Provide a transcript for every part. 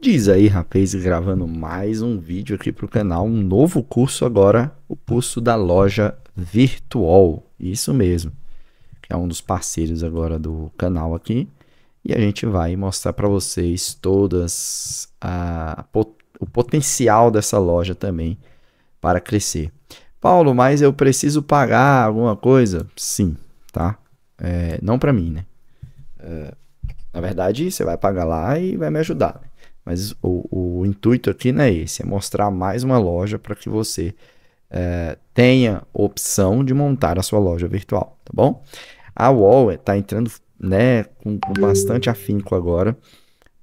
Diz aí, rapaz, gravando mais um vídeo aqui para o canal, um novo curso agora, o curso da loja virtual, isso mesmo, que é um dos parceiros agora do canal aqui, e a gente vai mostrar para vocês todas a, o potencial dessa loja também para crescer. Paulo, mas eu preciso pagar alguma coisa? Sim, tá? É, não para mim, né? É, na verdade, você vai pagar lá e vai me ajudar. Né? Mas o, o intuito aqui não é esse, é mostrar mais uma loja para que você é, tenha opção de montar a sua loja virtual, tá bom? A Wall está entrando né, com, com, bastante afinco agora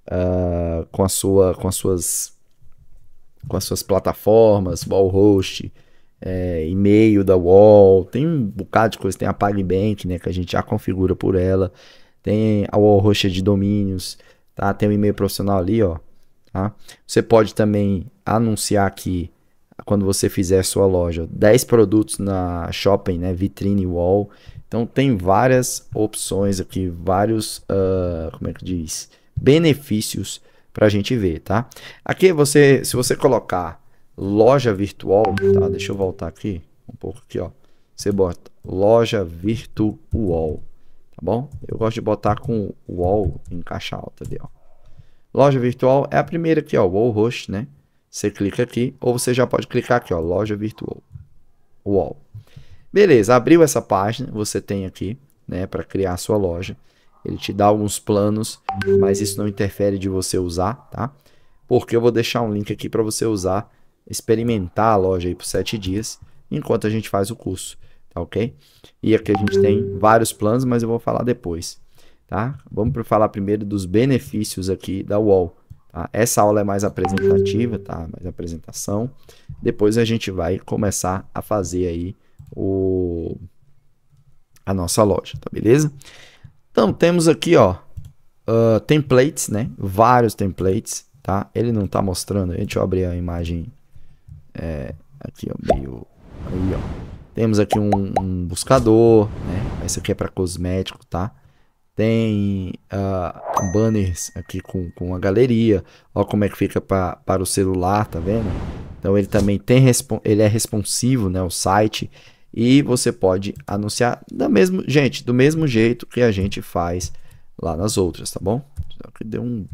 uh, com, a sua, com, as suas, com as suas plataformas, Wallhost, é, e-mail da Wall, tem um bocado de coisa, tem a PagBank, né, que a gente já configura por ela, tem a Wall Roxa é de domínios, tá? Tem um e-mail profissional ali, ó, Tá? Você pode também anunciar que quando você fizer sua loja, 10 produtos na shopping, né? vitrine wall. Então tem várias opções aqui, vários, uh, como é que diz, benefícios para a gente ver, tá? Aqui você, se você colocar loja virtual, tá? Deixa eu voltar aqui um pouco aqui, ó. Você bota loja virtual, tá bom? Eu gosto de botar com wall em caixa alta ali, ó. Loja virtual é a primeira aqui, ó, Wallhost, né? Você clica aqui, ou você já pode clicar aqui, ó, loja virtual. Wall. Beleza, abriu essa página, você tem aqui, né, para criar a sua loja. Ele te dá alguns planos, mas isso não interfere de você usar, tá? Porque eu vou deixar um link aqui para você usar, experimentar a loja aí por 7 dias, enquanto a gente faz o curso, tá ok? E aqui a gente tem vários planos, mas eu vou falar depois. Tá? Vamos falar primeiro dos benefícios aqui da UOL. Tá? Essa aula é mais apresentativa, tá? Mais apresentação. Depois a gente vai começar a fazer aí o a nossa loja, tá beleza? Então temos aqui, ó, uh, templates, né? Vários templates, tá? Ele não tá mostrando. Deixa eu abrir a imagem é, aqui, ó, meio aí, ó. Temos aqui um, um buscador, né? Esse aqui é para cosmético, tá? tem uh, banners aqui com, com a galeria, olha como é que fica pra, para o celular, tá vendo? Então ele também tem ele é responsivo, né, o site, e você pode anunciar da mesmo, gente, do mesmo jeito que a gente faz lá nas outras, tá bom? Só que deu um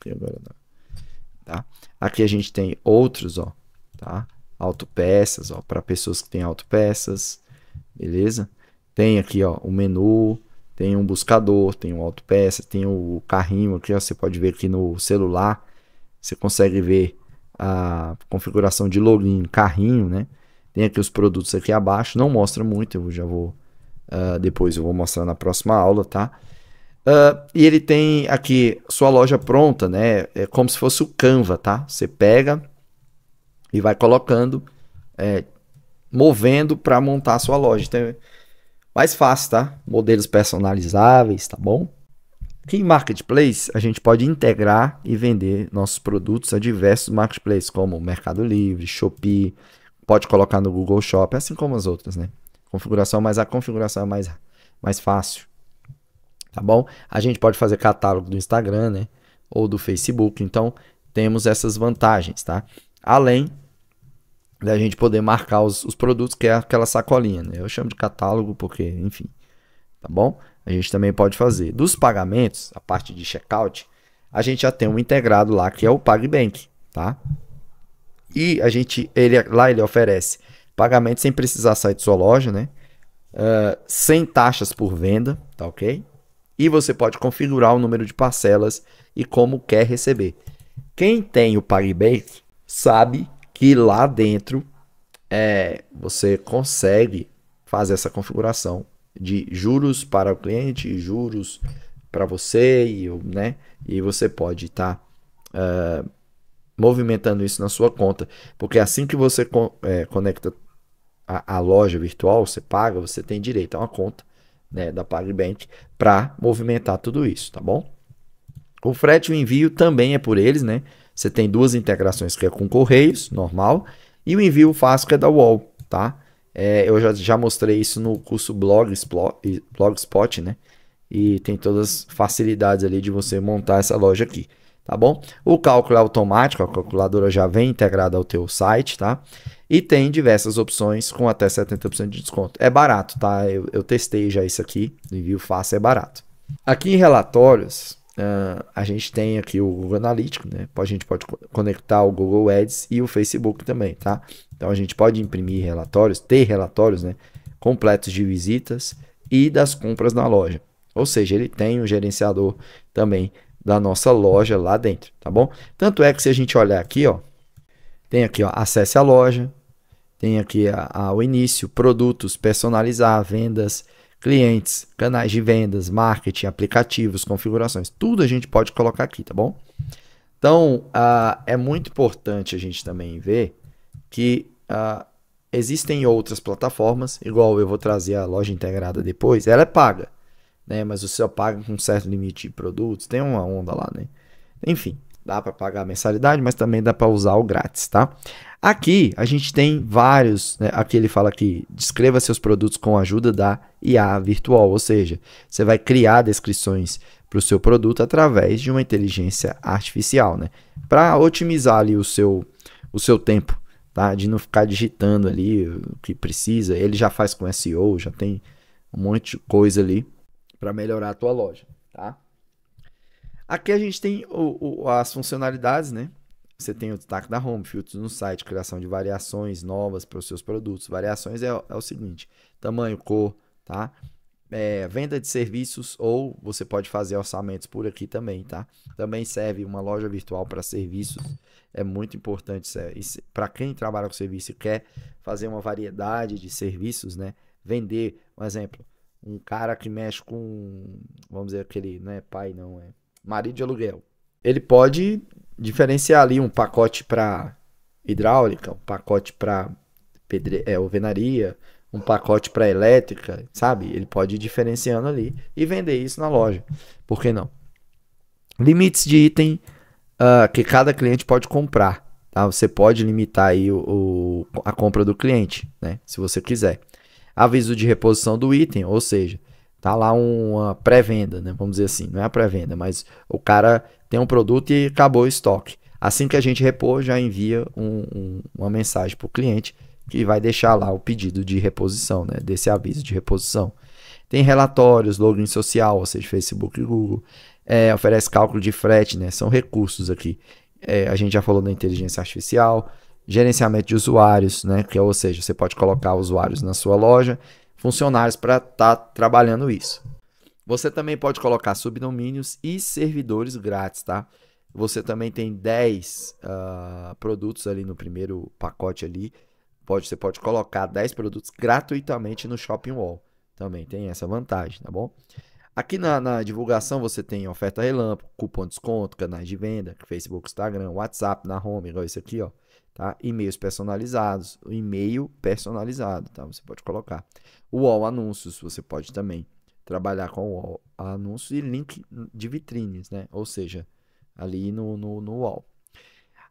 aqui agora, né? tá? Aqui a gente tem outros, ó, tá? Autopeças, ó, para pessoas que têm autopeças, beleza? Tem aqui, ó, o menu, tem um buscador, tem um autopeça, tem o carrinho aqui, ó, você pode ver aqui no celular. Você consegue ver a configuração de login, carrinho, né? Tem aqui os produtos aqui abaixo, não mostra muito, eu já vou uh, depois eu vou mostrar na próxima aula, tá? Uh, e ele tem aqui sua loja pronta, né? É como se fosse o Canva, tá? Você pega e vai colocando, é, movendo para montar a sua loja. Então, mais fácil, tá? Modelos personalizáveis, tá bom? em Marketplace, a gente pode integrar e vender nossos produtos a diversos marketplaces, como Mercado Livre, Shopee, pode colocar no Google Shop, assim como as outras, né? Configuração, mas a configuração é mais, mais fácil, tá bom? A gente pode fazer catálogo do Instagram, né? Ou do Facebook, então temos essas vantagens, tá? Além da gente poder marcar os, os produtos, que é aquela sacolinha. Né? Eu chamo de catálogo porque, enfim, tá bom? A gente também pode fazer. Dos pagamentos, a parte de checkout, a gente já tem um integrado lá que é o PagBank, tá? E a gente, ele, lá ele oferece pagamento sem precisar sair de sua loja, né? Uh, sem taxas por venda, tá ok? E você pode configurar o número de parcelas e como quer receber. Quem tem o PagBank sabe que lá dentro é, você consegue fazer essa configuração de juros para o cliente, juros para você e né? E você pode estar tá, uh, movimentando isso na sua conta, porque assim que você co é, conecta a, a, loja virtual, você paga, você tem direito a uma conta né, da PagBank para movimentar tudo isso, tá bom? O frete e o envio também é por eles, né? Você tem duas integrações que é com Correios, normal, e o envio fácil que é da UOL, tá? É, eu já, já mostrei isso no curso Blogspot, né? E tem todas as facilidades ali de você montar essa loja aqui, tá bom? O cálculo é automático, a calculadora já vem integrada ao teu site, tá? E tem diversas opções com até 70% de desconto. É barato, tá? Eu, eu testei já isso aqui, envio fácil é barato. Aqui em relatórios, uh, a gente tem aqui o Google Analytics, né? A gente pode conectar o Google Ads e o Facebook também, tá? Então a gente pode imprimir relatórios, ter relatórios, né? Completos de visitas e das compras na loja. Ou seja, ele tem um gerenciador também da nossa loja lá dentro, tá bom? Tanto é que se a gente olhar aqui, ó, tem aqui, ó, acesse a loja, tem aqui a, a, o início, produtos, personalizar, vendas, clientes, canais de vendas, marketing, aplicativos, configurações, tudo a gente pode colocar aqui, tá bom? Então, uh, é muito importante a gente também ver que uh, existem outras plataformas, igual eu vou trazer a loja integrada depois, ela é paga, né? Mas você só paga com um certo limite de produtos, tem uma onda lá, né? Enfim, dá para pagar a mensalidade, mas também dá para usar o grátis, tá? Aqui a gente tem vários, né? aqui ele fala que descreva seus produtos com a ajuda da IA virtual, ou seja, você vai criar descrições para o seu produto através de uma inteligência artificial, né? Para otimizar ali o seu, o seu tempo, tá? De não ficar digitando ali o que precisa. Ele já faz com SEO, já tem um monte de coisa ali para melhorar a tua loja, tá? Aqui a gente tem o, o, as funcionalidades, né? Você tem o destaque da home, filtros no site, criação de variações novas para os seus produtos. Variações é, é o seguinte: tamanho, cor, tá? É, venda de serviços ou você pode fazer orçamentos por aqui também, tá? Também serve uma loja virtual para serviços, é muito importante é, para quem trabalha com serviço e quer fazer uma variedade de serviços, né? Vender, um exemplo, um cara que mexe com, vamos dizer aquele, não é pai não é, marido de aluguel. Ele pode diferenciar ali um pacote para hidráulica, um pacote para pedre... é, alvenaria, um pacote para elétrica, sabe? Ele pode ir diferenciando ali e vender isso na loja. Por que não? Limites de item uh, que cada cliente pode comprar. Tá? Você pode limitar aí o, o, a compra do cliente, né? Se você quiser. Aviso de reposição do item, ou seja, tá lá uma pré-venda, né? Vamos dizer assim, não é a pré-venda, mas o cara tem um produto e acabou o estoque. Assim que a gente repor, já envia um, um, uma mensagem para o cliente que vai deixar lá o pedido de reposição, né, desse aviso de reposição. Tem relatórios, login social, ou seja, Facebook e Google. É, oferece cálculo de frete, né? São recursos aqui. É, a gente já falou da inteligência artificial, gerenciamento de usuários, né? Que, é, ou seja, você pode colocar usuários na sua loja, funcionários para estar tá trabalhando isso. Você também pode colocar subdomínios e servidores grátis, tá? Você também tem 10 uh, ah, produtos ali no primeiro pacote ali. Pode, você pode colocar 10 produtos gratuitamente no Shopping Wall. Também tem essa vantagem, tá bom? Aqui na, na divulgação você tem oferta relâmpago, cupom de desconto, canais de venda, Facebook, Instagram, WhatsApp, na home, igual esse aqui, ó. Tá? E-mails personalizados, o e-mail personalizado, tá? Você pode colocar. O Wall Anúncios, você pode também trabalhar com o anúncios e link de vitrines, né? Ou seja, ali no, no, no wall.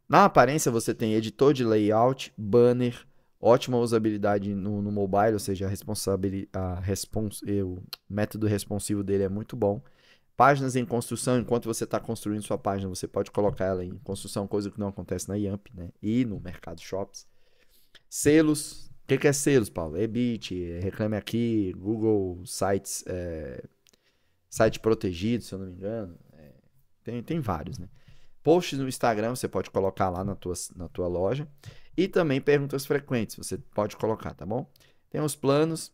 Na aparência, você tem editor de layout, banner, ótima usabilidade no, no mobile, ou seja, a responsabilidade, a respons, o método responsivo dele é muito bom. Páginas em construção, enquanto você está construindo sua página, você pode colocar ela em construção, coisa que não acontece na IAMP né? e no Mercado Shops. Selos, o que, que, é selos, Paulo? Ebit, Reclame Aqui, Google Sites, é, site protegido, se eu não me engano. É, tem, tem vários, né? Posts no Instagram, você pode colocar lá na tua, na tua loja. E também perguntas frequentes, você pode colocar, tá bom? Tem os planos,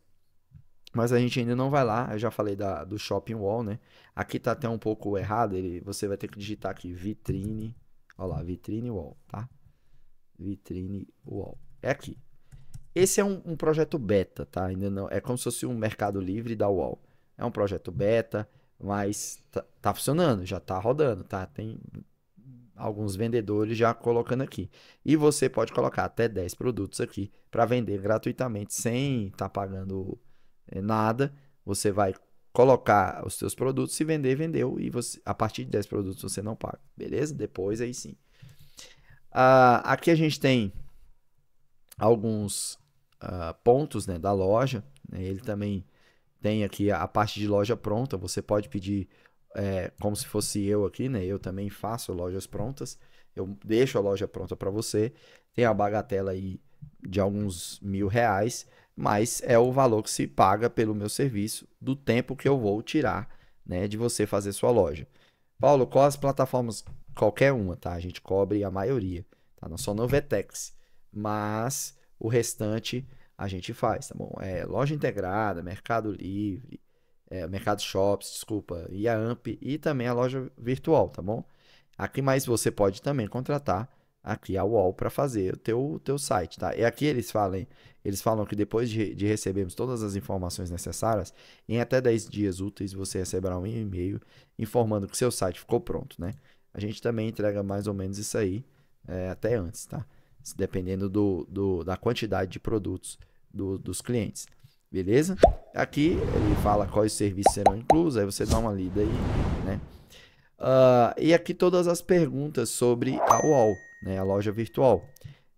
mas a gente ainda não vai lá. Eu já falei da, do Shopping Wall, né? Aqui tá até um pouco errado, ele, você vai ter que digitar aqui vitrine. Olha lá, vitrine wall, tá? Vitrine wall. É aqui. Esse é um, um projeto beta, tá? Ainda não, é como se fosse um mercado livre da UOL. É um projeto beta, mas tá, tá funcionando, já tá rodando, tá? Tem alguns vendedores já colocando aqui. E você pode colocar até 10 produtos aqui para vender gratuitamente sem estar tá pagando eh, nada. Você vai colocar os seus produtos, se vender, vendeu. E você, a partir de 10 produtos você não paga, beleza? Depois aí sim. Uh, aqui a gente tem alguns uh, pontos né, da loja. Né, ele também tem aqui a parte de loja pronta. Você pode pedir, é, como se fosse eu aqui, né? Eu também faço lojas prontas. Eu deixo a loja pronta para você. Tem a bagatela aí de alguns mil reais, mas é o valor que se paga pelo meu serviço do tempo que eu vou tirar né, de você fazer sua loja. Paulo, qual as plataformas? Qualquer uma, tá? A gente cobre a maioria. Tá? Não só no Vetex. Mas o restante a gente faz, tá bom? É, loja integrada, Mercado Livre, é, Mercado Shops, desculpa, e a AMP e também a loja virtual, tá bom? Aqui mais você pode também contratar aqui a UOL para fazer o teu, teu site, tá? E aqui eles falam, eles falam que depois de, de recebermos todas as informações necessárias, em até 10 dias úteis você receberá um e-mail informando que seu site ficou pronto, né? A gente também entrega mais ou menos isso aí é, até antes, tá? dependendo do, do, da quantidade de produtos do, dos clientes. Beleza? Aqui ele fala quais serviços serão inclusos, aí você dá uma lida aí, né? Uh, e aqui todas as perguntas sobre a UOL, né? A loja virtual.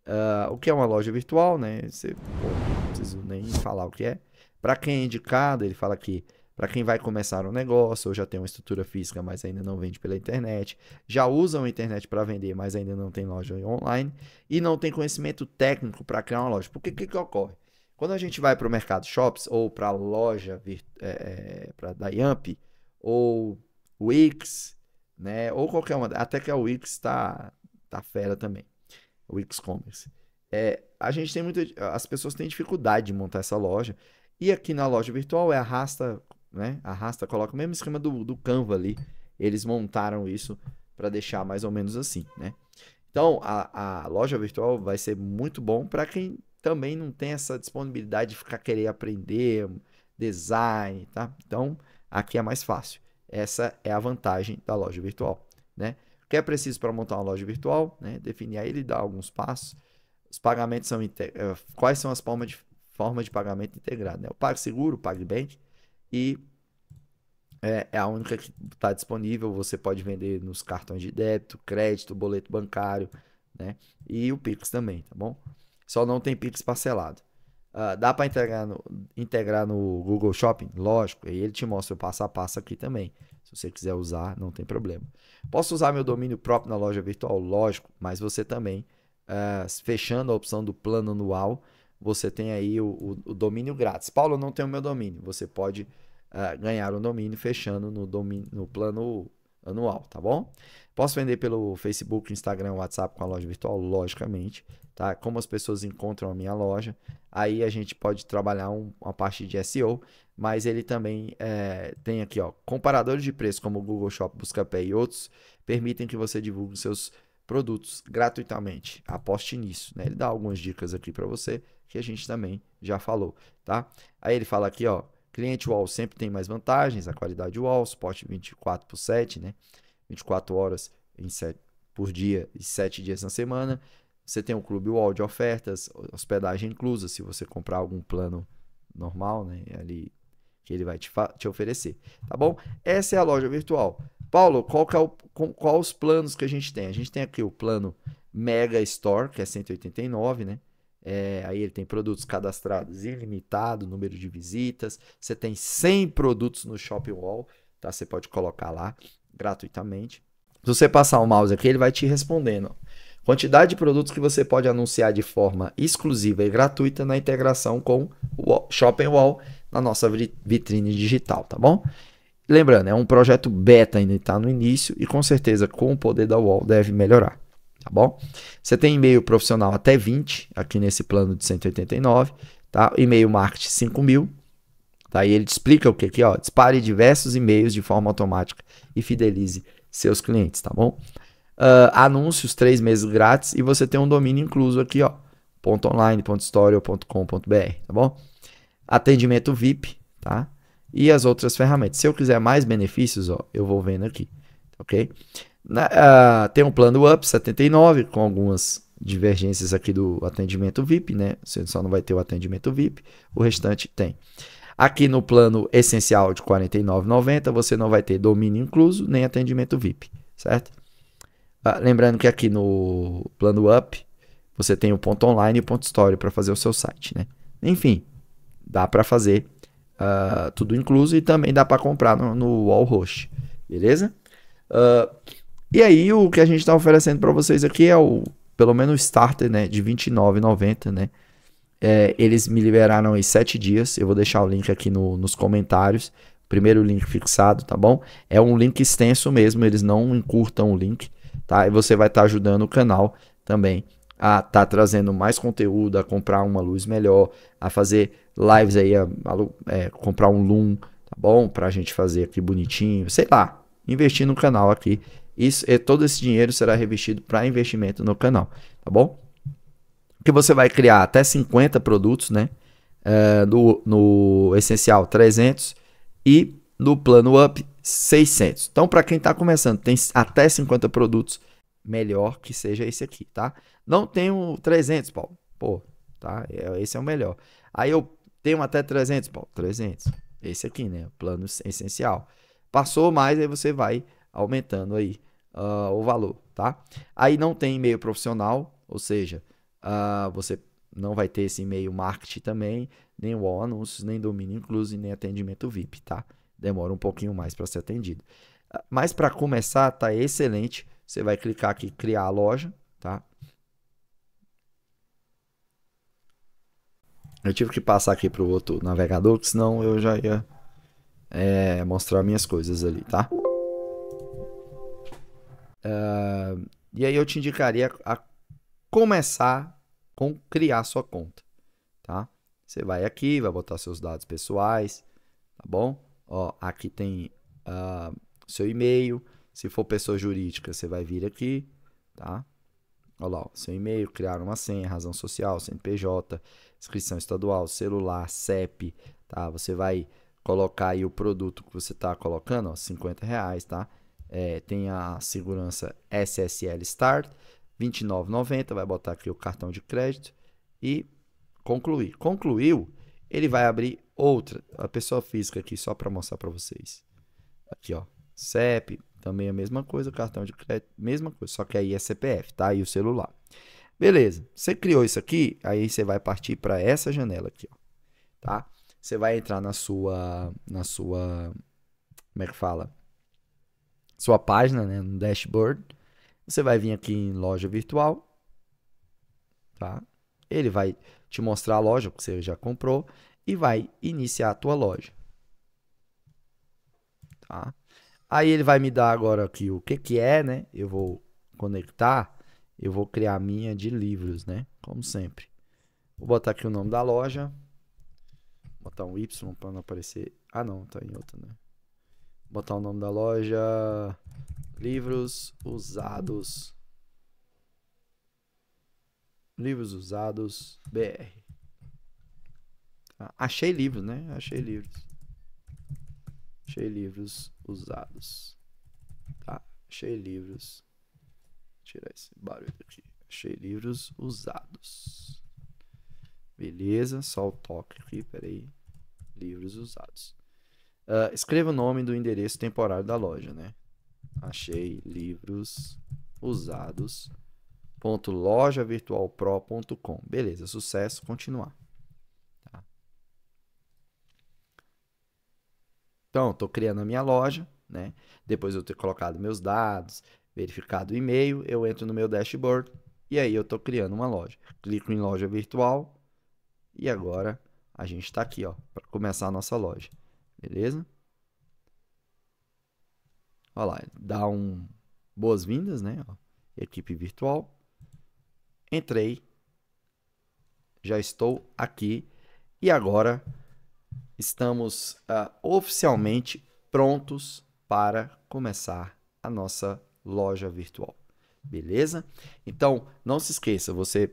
Uh, o que é uma loja virtual, né? Você, pô, não preciso nem falar o que é. Para quem é indicado, ele fala aqui, para quem vai começar um negócio ou já tem uma estrutura física, mas ainda não vende pela internet, já usam a internet para vender, mas ainda não tem loja online e não tem conhecimento técnico para criar uma loja. Porque o que, que ocorre? Quando a gente vai para o mercado shops ou para a loja é, é para da Yamp ou Wix, né, ou qualquer uma, até que a Wix está tá fera também, Wix Commerce. É, a gente tem muito, as pessoas têm dificuldade de montar essa loja e aqui na loja virtual é arrasta né? Arrasta, coloca o mesmo esquema do, do Canva ali. Eles montaram isso para deixar mais ou menos assim, né? Então, a, a loja virtual vai ser muito bom para quem também não tem essa disponibilidade de ficar querer aprender design, tá? Então, aqui é mais fácil. Essa é a vantagem da loja virtual, né? O que é preciso para montar uma loja virtual, né? Definir aí, ele dá alguns passos. Os pagamentos são... Eh, quais são as formas de, forma de pagamento integrado, né? O PagSeguro, o PagBank, e é, é a única que está disponível. Você pode vender nos cartões de débito, crédito, boleto bancário, né? E o Pix também, tá bom? Só não tem Pix parcelado. Uh, dá para integrar no, integrar no Google Shopping? Lógico, e ele te mostra o passo a passo aqui também. Se você quiser usar, não tem problema. Posso usar meu domínio próprio na loja virtual? Lógico, mas você também, uh, fechando a opção do plano anual, você tem aí o, o, o domínio grátis. Paulo, não tem o meu domínio. Você pode uh, ganhar o domínio fechando no, domínio, no plano anual, tá bom? Posso vender pelo Facebook, Instagram, WhatsApp com a loja virtual? Logicamente, tá? Como as pessoas encontram a minha loja, aí a gente pode trabalhar um, uma parte de SEO, mas ele também é, tem aqui, ó, comparadores de preço como Google Shop, Buscapé e outros permitem que você divulgue seus produtos gratuitamente. Aposte nisso, né? Ele dá algumas dicas aqui para você que a gente também já falou, tá? Aí ele fala aqui, ó, cliente UOL sempre tem mais vantagens, a qualidade UOL, suporte 24 por 7, né? 24 horas em 7, por dia e 7 dias na semana. Você tem o clube wall de ofertas, hospedagem inclusa, se você comprar algum plano normal, né? É ali que ele vai te, te oferecer, tá bom? Essa é a loja virtual. Paulo, qual que é o, qual os planos que a gente tem? A gente tem aqui o plano Mega Store, que é 189, né? É, aí ele tem produtos cadastrados ilimitado, número de visitas. Você tem 100 produtos no Shopping Wall, tá? Você pode colocar lá gratuitamente. Se você passar o mouse aqui, ele vai te respondendo. Quantidade de produtos que você pode anunciar de forma exclusiva e gratuita na integração com o Shopping Wall na nossa vitrine digital, tá bom? Lembrando, é um projeto beta ainda, está no início e com certeza com o poder da UOL deve melhorar, tá bom? Você tem e-mail profissional até 20, aqui nesse plano de 189, tá? E-mail marketing 5000, tá? E ele te explica o que aqui, ó, dispare diversos e-mails de forma automática e fidelize seus clientes, tá bom? Uh, anúncios, três meses grátis e você tem um domínio incluso aqui, ó, .online, ponto br, tá bom? Atendimento VIP, tá? e as outras ferramentas. Se eu quiser mais benefícios, ó, eu vou vendo aqui, ok? Na, ah, tem um plano UP 79 com algumas divergências aqui do atendimento VIP, né? Você só não vai ter o atendimento VIP, o restante tem. Aqui no plano essencial de R$ 49,90 você não vai ter domínio incluso nem atendimento VIP, certo? Ah, lembrando que aqui no plano UP você tem o ponto online e o ponto story para fazer o seu site, né? Enfim, dá para fazer uh, tudo incluso, e também dá para comprar no, no Wallhost, beleza? Uh, e aí o que a gente está oferecendo para vocês aqui é o pelo menos starter, né, de 29,90, né? É, eles me liberaram em 7 dias, eu vou deixar o link aqui no, nos comentários, primeiro link fixado, tá bom? É um link extenso mesmo, eles não encurtam o link, tá? E você vai estar tá ajudando o canal também a estar tá trazendo mais conteúdo, a comprar uma luz melhor, a fazer lives aí, a, a, é, comprar um Loom, tá bom? Pra gente fazer aqui bonitinho, sei lá, investir no canal aqui. Isso, e é, todo esse dinheiro será revestido para investimento no canal, tá bom? Que você vai criar até 50 produtos, né? É, no, no essencial 300 e no plano up 600. Então, para quem está começando, tem até 50 produtos, melhor que seja esse aqui, tá? Não tem o 300, Paulo. Pô, tá? É, esse é o melhor. Aí eu tem um até 300? Bom, 300. Esse aqui, né? Plano essencial. Passou mais, aí você vai aumentando aí uh, o valor, tá? Aí não tem e-mail profissional, ou seja, uh, você não vai ter esse e-mail marketing também, nem o anúncios, nem domínio incluso, nem atendimento VIP, tá? Demora um pouquinho mais para ser atendido. Ah, mas para começar, tá excelente. Você vai clicar aqui, criar a loja, tá? Eu tive que passar aqui pro outro navegador, porque senão eu já ia é, mostrar minhas coisas ali, tá? Uh, e aí eu te indicaria a começar com criar sua conta, tá? Você vai aqui, vai botar seus dados pessoais, tá bom? Ó, aqui tem uh, seu e-mail. Se for pessoa jurídica, você vai vir aqui, tá? Olha lá, seu e-mail, criar uma senha, razão social, CNPJ inscrição estadual, celular, CEP, tá? Você vai colocar aí o produto que você está colocando, ó, 50 reais, tá? É, tem a segurança SSL Start, 29,90, vai botar aqui o cartão de crédito e concluir. Concluiu, ele vai abrir outra, a pessoa física aqui, só para mostrar para vocês. Aqui, ó, CEP, também a mesma coisa, cartão de crédito, mesma coisa, só que aí é CPF, tá? E o celular. Beleza, você criou isso aqui, aí você vai partir para essa janela aqui, ó, tá? Você vai entrar na sua, na sua, como é que fala? Sua página, né, no dashboard. Você vai vir aqui em loja virtual, tá? Ele vai te mostrar a loja que você já comprou e vai iniciar a tua loja, tá? Aí ele vai me dar agora aqui o que que é, né? Eu vou conectar eu vou criar a minha de livros, né? Como sempre. Vou botar aqui o nome da loja. Vou botar um Y para não aparecer. Ah, não, tá em outra, né? Vou botar o nome da loja. Livros usados. Livros usados BR. Ah, achei livros, né? Achei livros. Achei livros usados. Tá, achei livros tirar esse barulho aqui. Achei livros usados. Beleza, só o toque aqui, peraí. Livros usados. Uh, escreva o nome do endereço temporário da loja, né? Achei livros usados. Ponto lojavirtualpro.com. Beleza, sucesso, continuar. Tá. Então, estou criando a minha loja, né? Depois eu ter colocado meus dados, verificado o e-mail, eu entro no meu dashboard e aí eu estou criando uma loja. Clico em loja virtual e agora a gente está aqui para começar a nossa loja. Beleza? Olha lá, dá um boas-vindas, né? Ó, equipe virtual. Entrei. Já estou aqui. E agora estamos uh, oficialmente prontos para começar a nossa loja virtual. Beleza? Então, não se esqueça, você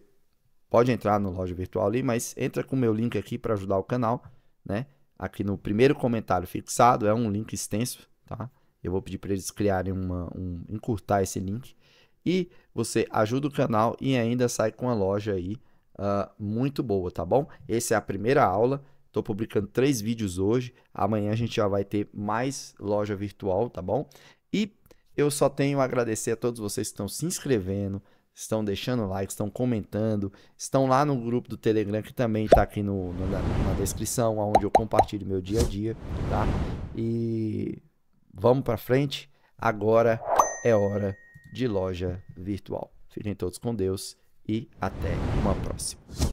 pode entrar no loja virtual ali, mas entra com o meu link aqui para ajudar o canal, né? Aqui no primeiro comentário fixado, é um link extenso, tá? Eu vou pedir para eles criarem uma, um, encurtar esse link. E você ajuda o canal e ainda sai com a loja aí uh, muito boa, tá bom? Essa é a primeira aula. Estou publicando três vídeos hoje. Amanhã a gente já vai ter mais loja virtual, tá bom? E eu só tenho a agradecer a todos vocês que estão se inscrevendo, estão deixando like, estão comentando, estão lá no grupo do Telegram que também está aqui no, no, na, na, descrição, onde eu compartilho meu dia a dia, tá? E vamos para frente. Agora é hora de loja virtual. Fiquem todos com Deus e até uma próxima.